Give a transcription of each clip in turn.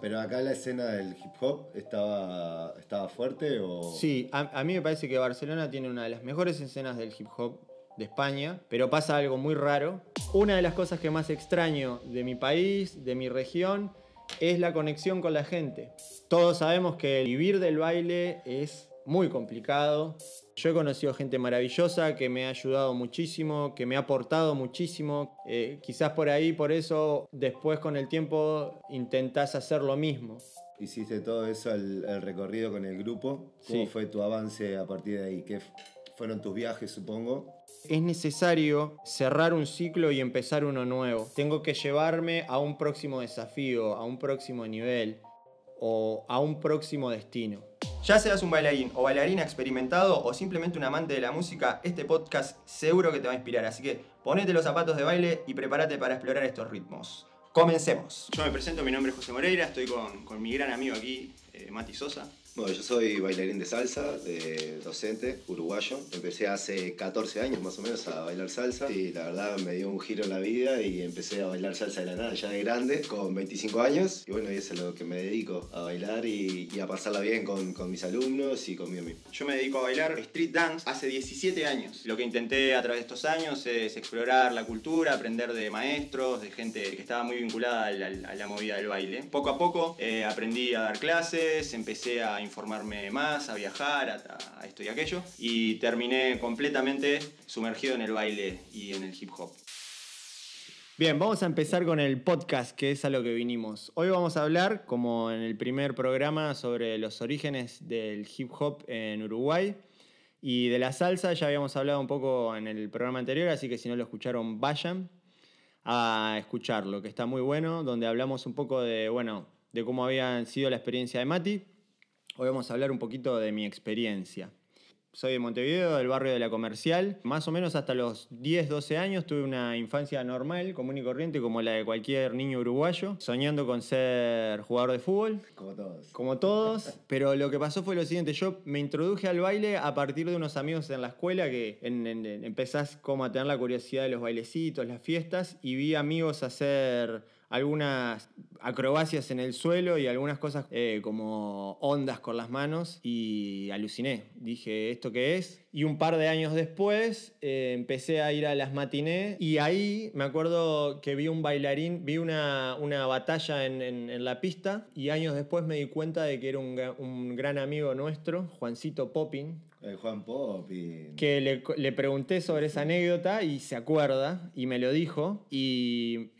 Pero acá la escena del hip hop estaba, estaba fuerte o... Sí, a, mí me parece que Barcelona tiene una de las mejores escenas del hip hop de España, pero pasa algo muy raro. Una de las cosas que más extraño de mi país, de mi región, es la conexión con la gente. Todos sabemos que el vivir del baile es muy complicado. Yo he conocido gente maravillosa que me ha ayudado muchísimo, que me ha aportado muchísimo. Eh, quizás por ahí, por eso, después con el tiempo intentas hacer lo mismo. Hiciste todo eso, el, recorrido con el grupo. ¿Cómo fue tu avance a partir de ahí? ¿Qué fueron tus viajes, supongo? Es necesario cerrar un ciclo y empezar uno nuevo. Tengo que llevarme a un próximo desafío, a un próximo nivel o a un próximo destino. Ya seas un bailarín o bailarina experimentado o simplemente un amante de la música, este podcast seguro que te va a inspirar. Así que ponete los zapatos de baile y prepárate para explorar estos ritmos. Comencemos. Yo me presento, mi nombre es José Moreira, estoy con, mi gran amigo aquí, eh, Mati Sosa. Bueno, yo soy bailarín de salsa, de docente, uruguayo. Empecé hace 14 años más o menos a bailar salsa y la verdad me dio un giro en la vida y empecé a bailar salsa de la nada ya de grande, con 25 años. Y bueno, y eso es lo que me dedico, a bailar y, a pasarla bien con, mis alumnos y con mi mismo. Yo me dedico a bailar street dance hace 17 años. Lo que intenté a través de estos años es explorar la cultura, aprender de maestros, de gente que estaba muy vinculada a la, movida del baile. Poco a poco eh, aprendí a dar clases, empecé a informarme más, a viajar, a, esto y aquello. Y terminé completamente sumergido en el baile y en el hip hop. Bien, vamos a empezar con el podcast, que es a lo que vinimos. Hoy vamos a hablar, como en el primer programa, sobre los orígenes del hip hop en Uruguay. Y de la salsa ya habíamos hablado un poco en el programa anterior, así que si no lo escucharon, vayan a escucharlo, que está muy bueno, donde hablamos un poco de, bueno, de cómo había sido la experiencia de Mati Hoy vamos a hablar un poquito de mi experiencia. Soy de Montevideo, del barrio de la Comercial. Más o menos hasta los 10, 12 años tuve una infancia normal, común y corriente, como la de cualquier niño uruguayo, soñando con ser jugador de fútbol. Como todos. Como todos. pero lo que pasó fue lo siguiente: yo me introduje al baile a partir de unos amigos en la escuela que empezás como a tener la curiosidad de los bailecitos, las fiestas, y vi amigos hacer algunas acrobacias en el suelo y algunas cosas eh, como ondas con las manos y aluciné. Dije, ¿esto qué es? Y un par de años después eh, empecé a ir a las matinés y ahí me acuerdo que vi un bailarín, vi una, una batalla en, en, en, la pista y años después me di cuenta de que era un, un gran amigo nuestro, Juancito Popping, Juan y... Que le, le, pregunté sobre esa anécdota y se acuerda y me lo dijo. Y,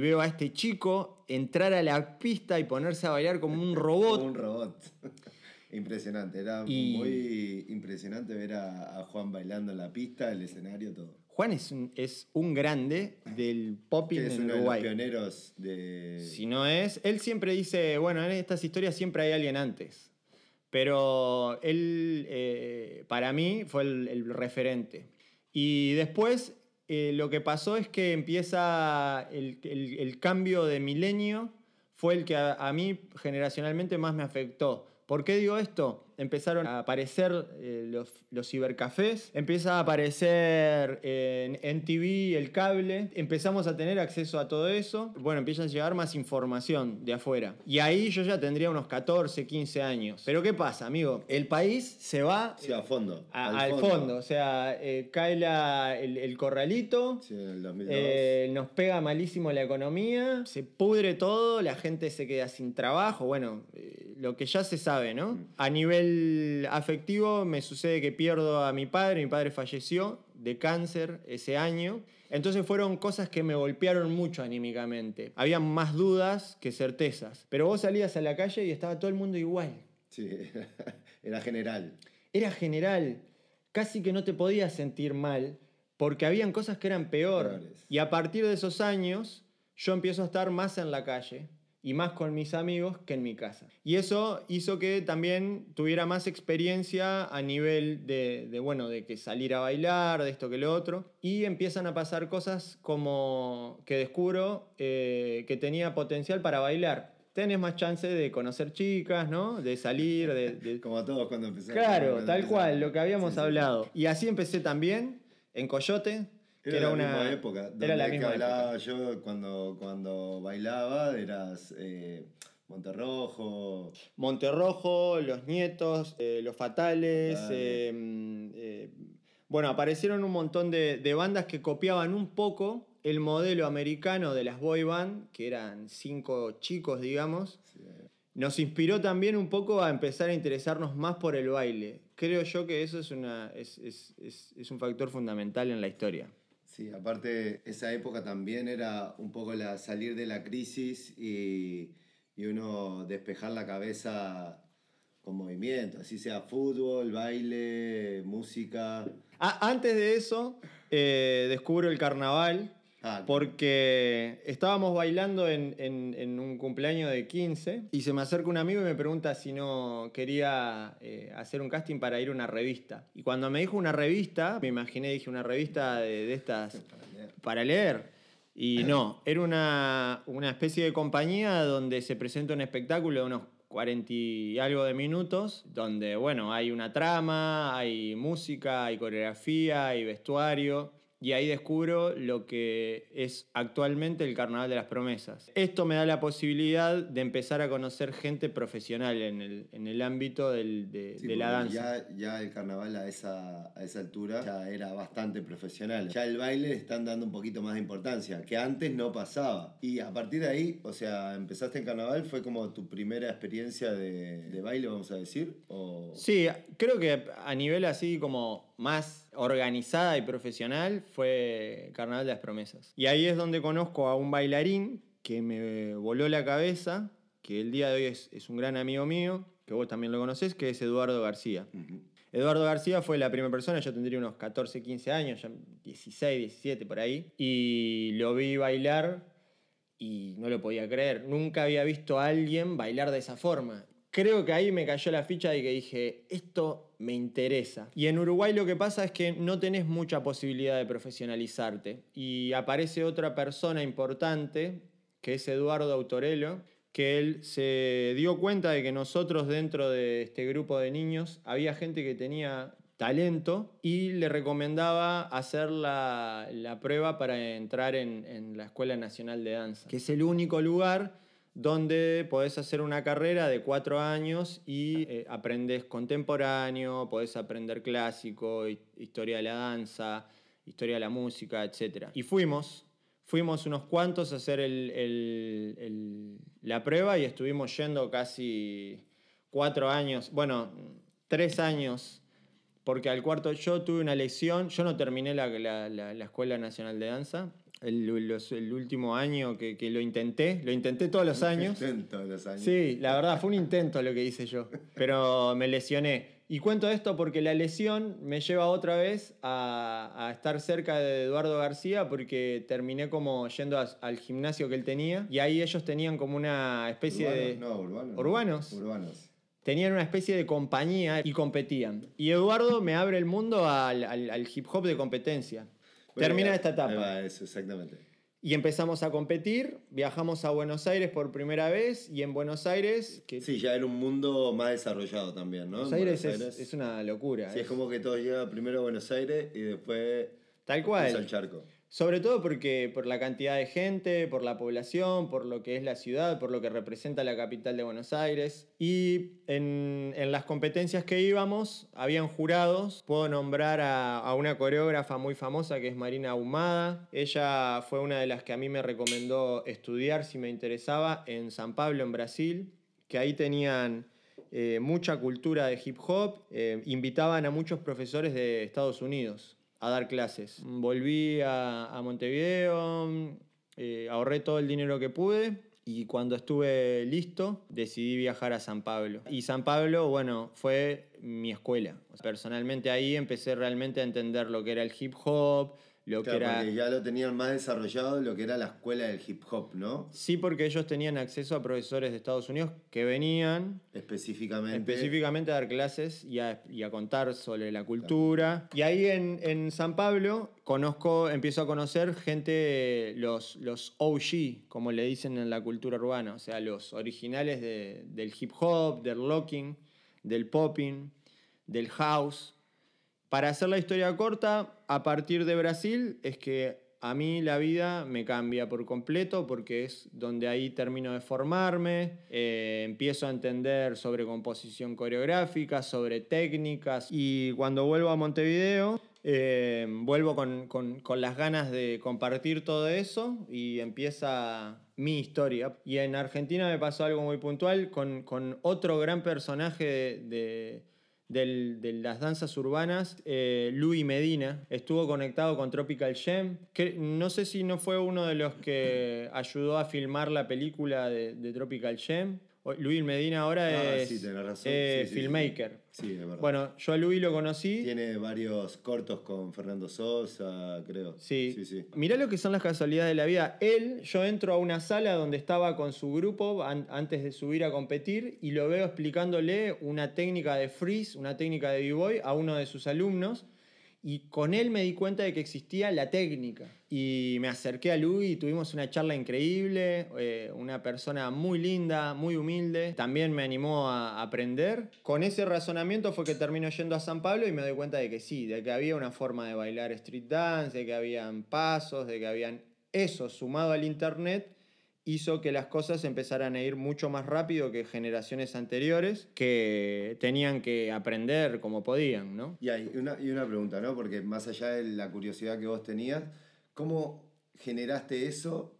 veo a este chico entrar a la pista y ponerse a bailar como un robot. como un robot. impresionante, era muy impresionante ver a, Juan bailando en la pista, el escenario, todo. Juan es un, es un grande del popping en uno De los pioneros de. Si no es. Él siempre dice: bueno, en estas historias siempre hay alguien antes. Pero él, eh, para mí, fue el, referente. Y después eh, lo que pasó es que empieza el, cambio de milenio, fue el que a, mí generacionalmente más me afectó. ¿Por qué digo esto? Empezaron a aparecer eh, los, cibercafés, empieza a aparecer eh, en, TV el cable, empezamos a tener acceso a todo eso. Bueno, empiezan a llegar más información de afuera. Y ahí yo ya tendría unos 14, 15 años. Pero ¿qué pasa, amigo? El país se va... Sí, a fondo. al, fondo. O sea, eh, cae el, corralito, sí, nos pega malísimo la economía, se pudre todo, la gente se queda sin trabajo. Bueno lo que ya se sabe, ¿no? Mm. A nivel afectivo me sucede que pierdo a mi padre, mi padre falleció de cáncer ese año, entonces fueron cosas que me golpearon mucho anímicamente. Había más dudas que certezas, pero vos salías a la calle y estaba todo el mundo igual. Sí, era general. Era general, casi que no te podías sentir mal porque habían cosas que eran peor. Peores. Y a partir de esos años yo empiezo a estar más en la calle y más con mis amigos que en mi casa. Y eso hizo que también tuviera más experiencia a nivel de, bueno, de que salir a bailar, de esto que lo otro, y empiezan a pasar cosas como que descubro eh, que tenía potencial para bailar. Tenés más chance de conocer chicas, ¿no? De salir, de... de... como todos cuando empezamos. Claro, tal cual, lo que habíamos hablado. Y así empecé también en Coyote, era, una época. Donde la Yo cuando, cuando bailaba eras eh, Monterrojo. Monterrojo, Los Nietos, eh, Los Fatales. Em, eh, bueno, aparecieron un montón de, bandas que copiaban un poco el modelo americano de las boy band, que eran cinco chicos, digamos. Nos inspiró también un poco a empezar a interesarnos más por el baile. Creo yo que eso es, una, es, un factor fundamental en la historia. Sí, aparte esa época también era un poco la salir de la crisis y, uno despejar la cabeza con movimiento, así sea fútbol, baile, música. Ah, antes de eso, eh, descubro el carnaval porque estábamos bailando en, en, un cumpleaños de 15 y se me acerca un amigo y me pregunta si no quería eh, hacer un casting para ir a una revista. Y cuando me dijo una revista, me imaginé, dije, una revista de, de estas para leer. Y no, era una, una, especie de compañía donde se presenta un espectáculo de unos 40 y algo de minutos, donde, bueno, hay una trama, hay música, hay coreografía, hay vestuario y ahí descubro lo que es actualmente el Carnaval de las Promesas. Esto me da la posibilidad de empezar a conocer gente profesional en el, ámbito de, la danza. Ya, el carnaval a esa, a esa altura ya era bastante profesional. Ya el baile le están dando un poquito más de importancia, que antes no pasaba. Y a partir de ahí, o sea, empezaste en carnaval, ¿fue como tu primera experiencia de, baile, vamos a decir? Sí, creo que a nivel así como más organizada y profesional fue Carnaval de las Promesas. Y ahí es donde conozco a un bailarín que me voló la cabeza, que el día de hoy es, un gran amigo mío, que vos también lo conocés, que es Eduardo García. Eduardo García fue la primera persona, yo tendría unos 14, 15 años, ya 16, 17 por ahí, y lo vi bailar y no lo podía creer. Nunca había visto a alguien bailar de esa forma creo que ahí me cayó la ficha y que dije, esto me interesa. Y en Uruguay lo que pasa es que no tenés mucha posibilidad de profesionalizarte. Y aparece otra persona importante, que es Eduardo Autorello, que él se dio cuenta de que nosotros dentro de este grupo de niños había gente que tenía talento y le recomendaba hacer la, la prueba para entrar en, en la Escuela Nacional de Danza, que es el único lugar donde podés hacer una carrera de cuatro años y aprendés eh, aprendes contemporáneo, podés aprender clásico, historia de la danza, historia de la música, etc. Y fuimos, fuimos unos cuantos a hacer la prueba y estuvimos yendo casi cuatro años, bueno, tres años porque al cuarto yo tuve una lesión, yo no terminé la, la, Escuela Nacional de Danza, el, último año que, que, lo intenté, lo intenté todos los años. Intento los años. Sí, la verdad, fue un intento lo que hice yo, pero me lesioné. Y cuento esto porque la lesión me lleva otra vez a, a estar cerca de Eduardo García porque terminé como yendo al gimnasio que él tenía y ahí ellos tenían como una especie de... No, urbanos. Urbanos. Urbanos tenían una especie de compañía y competían. Y Eduardo me abre el mundo al, hip hop de competencia. Termina eh, esta etapa. exactamente. Y empezamos a competir, viajamos a Buenos Aires por primera vez y en Buenos Aires... Que... Sí, ya era un mundo más desarrollado también, ¿no? Buenos, Aires, es, es una locura. Sí, es... como que todo llega primero a Buenos Aires y después... Tal cual. Al charco. Sobre todo porque por la cantidad de gente, por la población, por lo que es la ciudad, por lo que representa la capital de Buenos Aires. Y en, las competencias que íbamos, habían jurados. Puedo nombrar a, una coreógrafa muy famosa que es Marina Ahumada. Ella fue una de las que a mí me recomendó estudiar si me interesaba en San Pablo, en Brasil, que ahí tenían... Eh, mucha cultura de hip hop, eh, invitaban a muchos profesores de Estados Unidos a dar clases. Volví a, Montevideo, eh, ahorré todo el dinero que pude y cuando estuve listo decidí viajar a San Pablo. Y San Pablo, bueno, fue mi escuela. Personalmente ahí empecé realmente a entender lo que era el hip hop, lo que era... Porque ya lo tenían más desarrollado lo que era la escuela del hip hop, ¿no? Sí, porque ellos tenían acceso a profesores de Estados Unidos que venían... Específicamente... Específicamente a dar clases y a, y a contar sobre la cultura. Y ahí en, en, San Pablo conozco, empiezo a conocer gente, los, los OG, como le dicen en la cultura urbana, o sea, los originales de, del hip hop, del locking, del popping, del house para hacer la historia corta, a partir de Brasil es que a mí la vida me cambia por completo porque es donde ahí termino de formarme, eh, empiezo a entender sobre composición coreográfica, sobre técnicas y cuando vuelvo a Montevideo eh, vuelvo con, las ganas de compartir todo eso y empieza mi historia. Y en Argentina me pasó algo muy puntual con, otro gran personaje de, de las danzas urbanas, eh, Luis Medina, estuvo conectado con Tropical Gem Que, no sé si no fue uno de los que ayudó a filmar la película de, de Tropical Gem. Luis Medina ahora es filmmaker. Bueno, yo a Luis lo conocí. Tiene varios cortos con Fernando Sosa, creo. Sí. sí, Mirá lo que son las casualidades de la vida. Él, yo entro a una sala donde estaba con su grupo antes de subir a competir y lo veo explicándole una técnica de freeze, una técnica de b-boy a uno de sus alumnos. Y con él me di cuenta de que existía la técnica. Y me acerqué a Luis y tuvimos una charla increíble, eh, una persona muy linda, muy humilde. También me animó a aprender. Con ese razonamiento fue que termino yendo a San Pablo y me doy cuenta de que sí, de que había una forma de bailar street dance, de que habían pasos, de que habían eso sumado al internet hizo que las cosas empezaran a ir mucho más rápido que generaciones anteriores que tenían que aprender como podían, ¿no? Y, hay una, y una pregunta, ¿no? Porque más allá de la curiosidad que vos tenías, ¿cómo generaste eso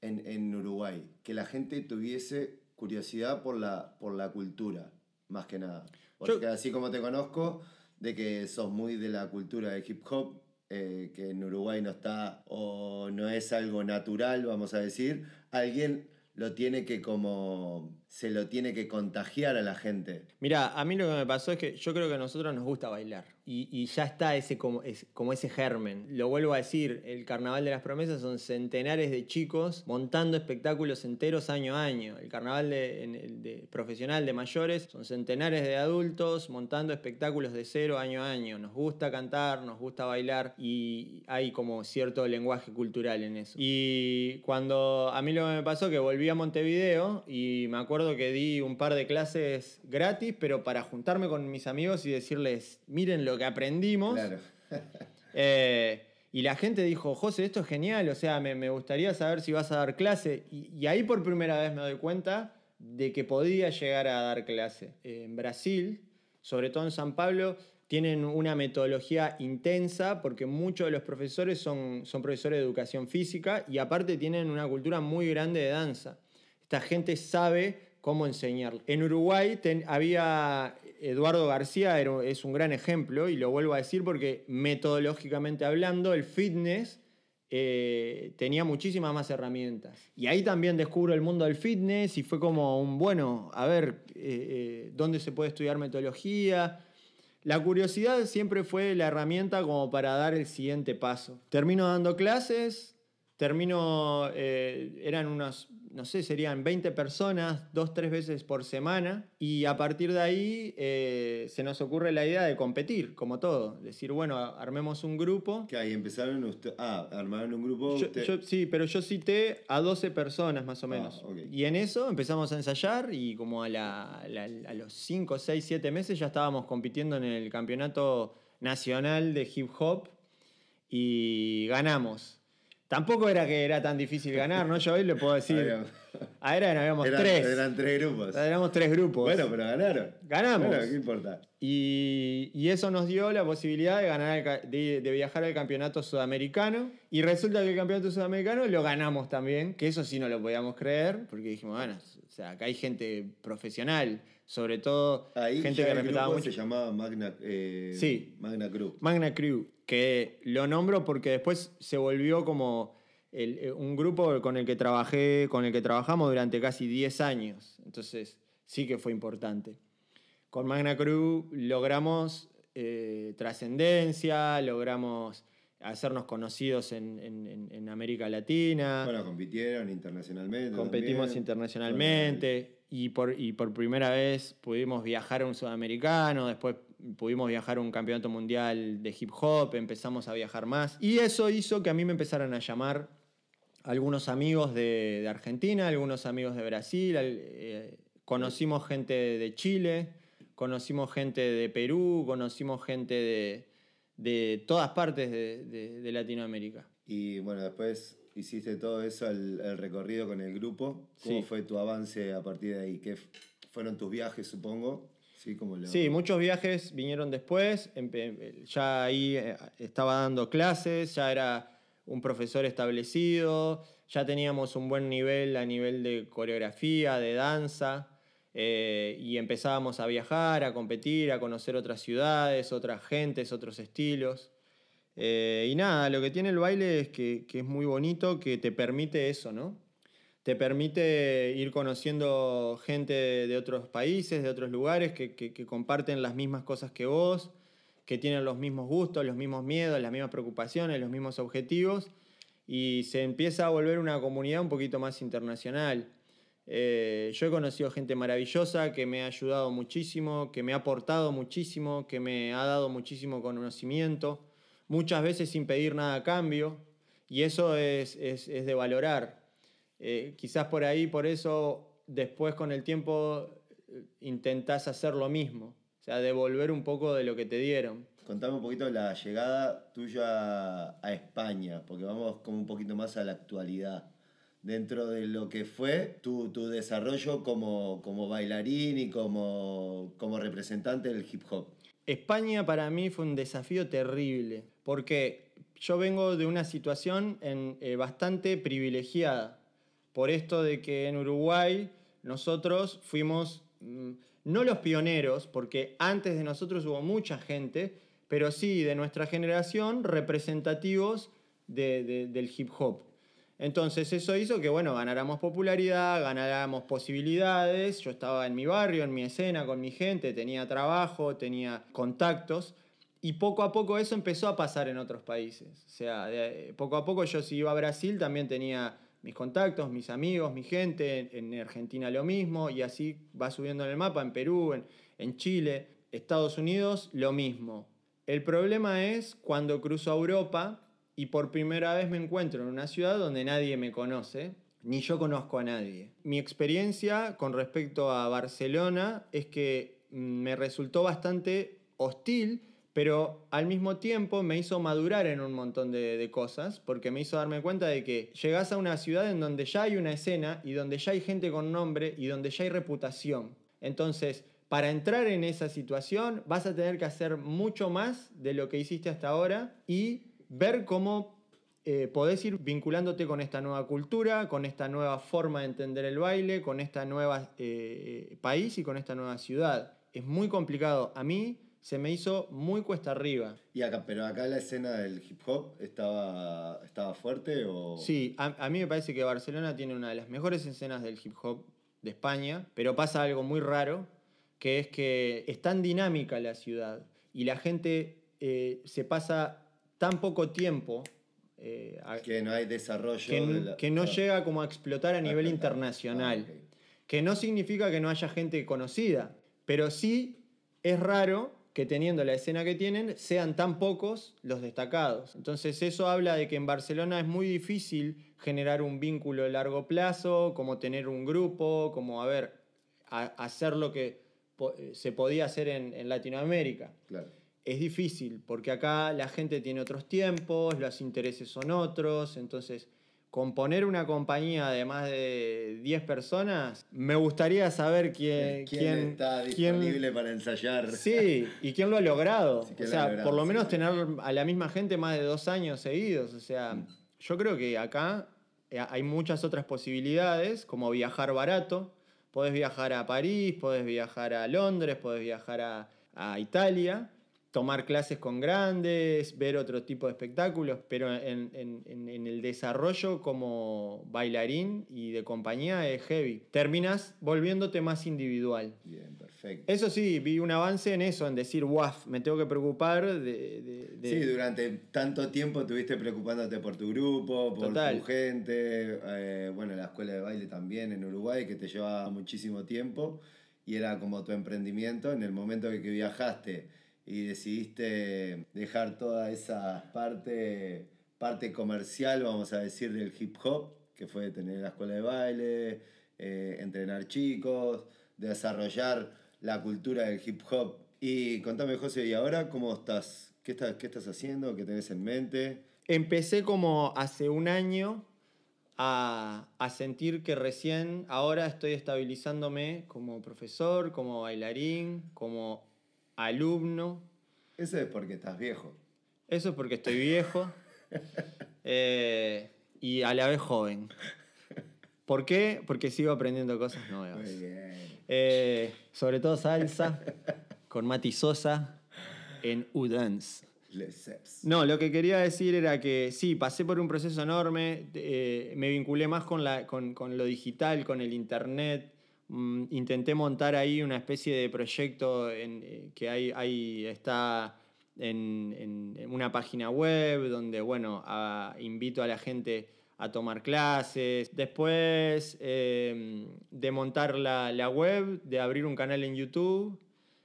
en, Uruguay? Que la gente tuviese curiosidad por la, por la cultura, más que nada. Porque así como te conozco, de que sos muy de la cultura de hip hop, eh, que en Uruguay no está o no es algo natural, vamos a decir, alguien lo tiene que como se lo tiene que contagiar a la gente. Mira, a mí lo que me pasó es que yo creo que a nosotros nos gusta bailar. Y, ya está ese como, es, como ese germen. Lo vuelvo a decir, el Carnaval de las Promesas son centenares de chicos montando espectáculos enteros año a año. El Carnaval de, profesional de mayores son centenares de adultos montando espectáculos de cero año a año. Nos gusta cantar, nos gusta bailar y hay como cierto lenguaje cultural en eso. Y cuando a mí lo que me pasó que volví a Montevideo y me acuerdo que di un par de clases gratis, pero para juntarme con mis amigos y decirles, miren lo lo que aprendimos. Eh, y la gente dijo, José, esto es genial, o sea, me, gustaría saber si vas a dar clase. Y, ahí por primera vez me doy cuenta de que podía llegar a dar clase. en Brasil, sobre todo en San Pablo, tienen una metodología intensa porque muchos de los profesores son, son profesores de educación física y aparte tienen una cultura muy grande de danza. Esta gente sabe cómo enseñarlo. En Uruguay había Eduardo García es un gran ejemplo, y lo vuelvo a decir porque metodológicamente hablando, el fitness eh, tenía muchísimas más herramientas. Y ahí también descubro el mundo del fitness y fue como un, bueno, a ver, eh, eh, ¿dónde se puede estudiar metodología? La curiosidad siempre fue la herramienta como para dar el siguiente paso. Termino dando clases, termino, eran unas no sé, serían 20 personas, dos, tres veces por semana, y a partir de ahí eh, se nos ocurre la idea de competir, como todo. Decir, bueno, armemos un grupo. Que ahí empezaron a ah, armaron un grupo. sí, pero yo cité a 12 personas más o ah, menos. Y en eso empezamos a ensayar y como a, a los 5, 6, 7 meses ya estábamos compitiendo en el campeonato nacional de hip hop y ganamos. Tampoco era que era tan difícil ganar, ¿no? Yo hoy le puedo decir. Ah, eran, habíamos tres. Eran tres grupos. Éramos tres grupos. Bueno, pero ganaron. Ganamos. Bueno, ¿qué importa? Y, y, eso nos dio la posibilidad de, ganar de, de, viajar al campeonato sudamericano. Y resulta que el campeonato sudamericano lo ganamos también, que eso sí no lo podíamos creer, porque dijimos, bueno, o sea, acá hay gente profesional sobre todo gente que respetaba mucho. se llamaba Magna, eh, sí. Magna Crew. Magna Crew, que lo nombro porque después se volvió como eh, un grupo con el que trabajé, con el que trabajamos durante casi 10 años. Entonces, sí que fue importante. Con Magna Crew logramos eh, trascendencia, logramos hacernos conocidos en, en, América Latina. Bueno, compitieron internacionalmente. Competimos internacionalmente y por, y por primera vez pudimos viajar a un sudamericano, después pudimos viajar a un campeonato mundial de hip hop, empezamos a viajar más. Y eso hizo que a mí me empezaran a llamar algunos amigos de, Argentina, algunos amigos de Brasil, eh, conocimos gente de Chile, conocimos gente de Perú, conocimos gente de, de todas partes de, Latinoamérica. Y bueno, después hiciste todo eso, el, recorrido con el grupo. ¿Cómo fue tu avance a partir de ahí? ¿Qué fueron tus viajes, supongo? como sí muchos viajes vinieron después. Ya ahí eh, estaba dando clases, ya era un profesor establecido, ya teníamos un buen nivel a nivel de coreografía, de danza. Eh, y empezábamos a viajar, a competir, a conocer otras ciudades, otras gentes, otros estilos. Eh, y nada, lo que tiene el baile es que, es muy bonito, que te permite eso, ¿no? Te permite ir conociendo gente de otros países, de otros lugares, que comparten las mismas cosas que vos, que tienen los mismos gustos, los mismos miedos, las mismas preocupaciones, los mismos objetivos, y se empieza a volver una comunidad un poquito más internacional. Eh, yo he conocido gente maravillosa que me ha ayudado muchísimo, que me ha aportado muchísimo, que me ha dado muchísimo conocimiento, muchas veces sin pedir nada a cambio, y eso es, de valorar. Eh, quizás por ahí, por eso, después con el tiempo eh, intentas hacer lo mismo, o sea, devolver un poco de lo que te dieron. Contame un poquito la llegada tuya a España, porque vamos como un poquito más a la actualidad dentro de lo que fue tu, tu desarrollo como, como, bailarín y como, como representante del hip hop? España para mí fue un desafío terrible, porque yo vengo de una situación en, eh, bastante privilegiada, por esto de que en Uruguay nosotros fuimos, mm, no los pioneros, porque antes de nosotros hubo mucha gente, pero sí de nuestra generación representativos de, de, del hip hop. Entonces eso hizo que, bueno, ganáramos popularidad, ganáramos posibilidades. Yo estaba en mi barrio, en mi escena, con mi gente, tenía trabajo, tenía contactos. Y poco a poco eso empezó a pasar en otros países. O sea, poco a poco yo si iba a Brasil también tenía mis contactos, mis amigos, mi gente. En, Argentina lo mismo. Y así va subiendo en el mapa, en Perú, en, en Chile, Estados Unidos, lo mismo. El problema es cuando cruzo a Europa y por primera vez me encuentro en una ciudad donde nadie me conoce, ni yo conozco a nadie. Mi experiencia con respecto a Barcelona es que mm, me resultó bastante hostil, pero al mismo tiempo me hizo madurar en un montón de, cosas, porque me hizo darme cuenta de que llegas a una ciudad en donde ya hay una escena y donde ya hay gente con nombre y donde ya hay reputación. Entonces, para entrar en esa situación vas a tener que hacer mucho más de lo que hiciste hasta ahora y ver cómo eh, podés ir vinculándote con esta nueva cultura, con esta nueva forma de entender el baile, con esta nueva eh, país y con esta nueva ciudad. Es muy complicado. A mí se me hizo muy cuesta arriba. Y acá, pero acá la escena del hip hop estaba, estaba fuerte o. Sí, a, mí me parece que Barcelona tiene una de las mejores escenas del hip hop de España, pero pasa algo muy raro, que es que es tan dinámica la ciudad y la gente eh, se pasa tan poco tiempo. Eh, que no hay desarrollo. Que, no, ah. llega como a explotar a ah, nivel internacional. Ah, que no significa que no haya gente conocida, pero sí es raro que teniendo la escena que tienen sean tan pocos los destacados. Entonces eso habla de que en Barcelona es muy difícil generar un vínculo a largo plazo, como tener un grupo, como a ver, hacer lo que eh, se podía hacer en, en Latinoamérica. Claro es difícil, porque acá la gente tiene otros tiempos, los intereses son otros, entonces componer una compañía de más de 10 personas, me gustaría saber quién, quién, está disponible para ensayar. Sí, y quién lo ha logrado. o sea, por lo menos tener a la misma gente más de dos años seguidos. O sea, yo creo que acá eh, hay muchas otras posibilidades, como viajar barato. Podés viajar a París, podés viajar a Londres, podés viajar a, a Italia tomar clases con grandes, ver otro tipo de espectáculos, pero en, en, en, el desarrollo como bailarín y de compañía es heavy. Terminas volviéndote más individual. Bien, perfecto. Eso sí, vi un avance en eso, en decir, wow me tengo que preocupar de, de, de... Sí, durante tanto tiempo estuviste preocupándote por tu grupo, por tu gente, eh, bueno, la escuela de baile también en Uruguay, que te llevaba muchísimo tiempo, y era como tu emprendimiento en el momento que viajaste y decidiste dejar toda esa parte, parte comercial, vamos a decir, del hip hop, que fue tener la escuela de baile, eh, entrenar chicos, desarrollar la cultura del hip hop. Y contame, José, ¿y ahora cómo estás? ¿Qué estás, qué estás haciendo? ¿Qué tenés en mente? Empecé como hace un año a, a, sentir que recién ahora estoy estabilizándome como profesor, como bailarín, como alumno. Eso es porque estás viejo. Eso es porque estoy viejo eh, y a la vez joven. ¿Por qué? Porque sigo aprendiendo cosas nuevas. Muy bien. Eh, sobre todo salsa con Mati Sosa en Udance. No, lo que quería decir era que sí, pasé por un proceso enorme, eh, me vinculé más con, la, con, con lo digital, con el internet, Mm, intenté montar ahí una especie de proyecto en, eh, que hay, está en, una página web donde, bueno, invito a la gente a tomar clases. Después em, de montar la, web, de abrir un canal en YouTube,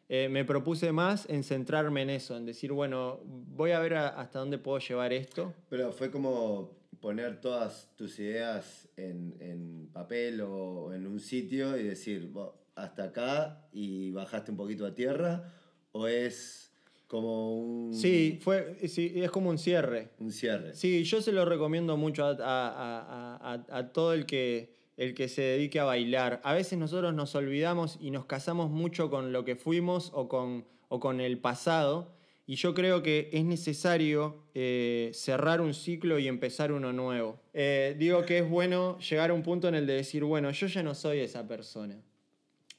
eh, me propuse más en centrarme en eso, en decir, bueno, voy a ver hasta dónde puedo llevar esto. Pero fue como poner todas tus ideas en, en papel o en un sitio y decir, hasta acá y bajaste un poquito a tierra? ¿O es como un... Sí, fue, sí, es como un cierre. Un cierre. Sí, yo se lo recomiendo mucho a, a, a, a, todo el que, el que se dedique a bailar. A veces nosotros nos olvidamos y nos casamos mucho con lo que fuimos o con, o con el pasado y yo creo que es necesario eh, cerrar un ciclo y empezar uno nuevo. Eh, digo que es bueno llegar a un punto en el de decir, bueno, yo ya no soy esa persona.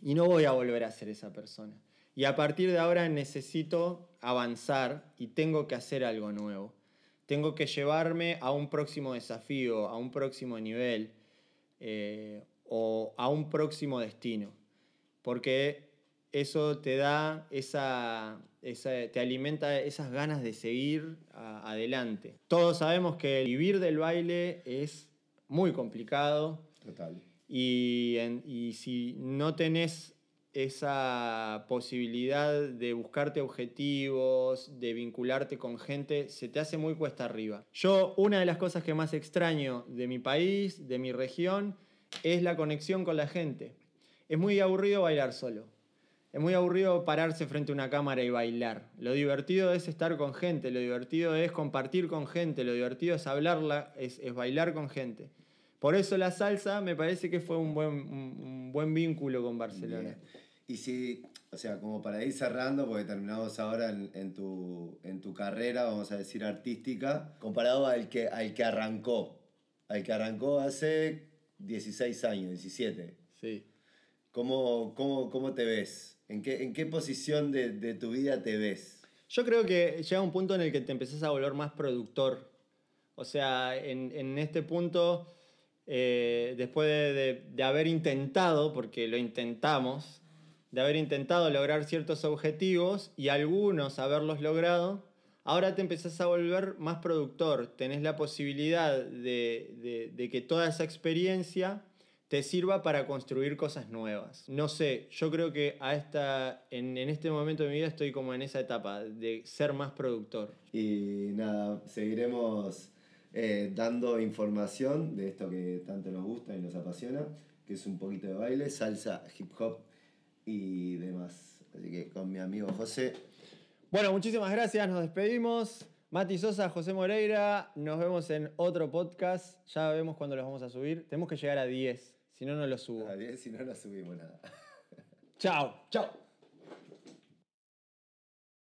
Y no voy a volver a ser esa persona. Y a partir de ahora necesito avanzar y tengo que hacer algo nuevo. Tengo que llevarme a un próximo desafío, a un próximo nivel eh, o a un próximo destino. Porque eso te da esa, te alimenta esas ganas de seguir adelante. Todos sabemos que vivir del baile es muy complicado. Total. Y, y si no tenés esa posibilidad de buscarte objetivos, de vincularte con gente, se te hace muy cuesta arriba. Yo, una de las cosas que más extraño de mi país, de mi región, es la conexión con la gente. Es muy aburrido bailar solo. Es muy aburrido pararse frente a una cámara y bailar. Lo divertido es estar con gente, lo divertido es compartir con gente, lo divertido es hablarla, es, bailar con gente. Por eso la salsa me parece que fue un buen, un, buen vínculo con Barcelona. Y si, o sea, como para ir cerrando, porque terminamos ahora en, tu, en tu carrera, vamos a decir artística, comparado al que, al que arrancó, al que arrancó hace 16 años, 17. Sí. ¿Cómo, cómo, cómo te ves? ¿En qué, posición de, tu vida te ves? Yo creo que llega un punto en el que te empezás a volver más productor. O sea, en, este punto, eh, después de, haber intentado, porque lo intentamos, de haber intentado lograr ciertos objetivos y algunos haberlos logrado, ahora te empezás a volver más productor, tenés la posibilidad de que toda esa experiencia te sirva para construir cosas nuevas. No sé, yo creo que a esta, en, este momento de mi vida estoy como en esa etapa de ser más productor. Y nada, seguiremos eh, dando información de esto que tanto nos gusta y nos apasiona, que es un poquito de baile, salsa, hip hop y demás. Así que con mi amigo José. Bueno, muchísimas gracias, nos despedimos. Mati Sosa, José Moreira, nos vemos en otro podcast. Ya vemos cuándo los vamos a subir. Tenemos que llegar a 10. Si no, no lo subo. si no, no subimos nada. Chao. Chao.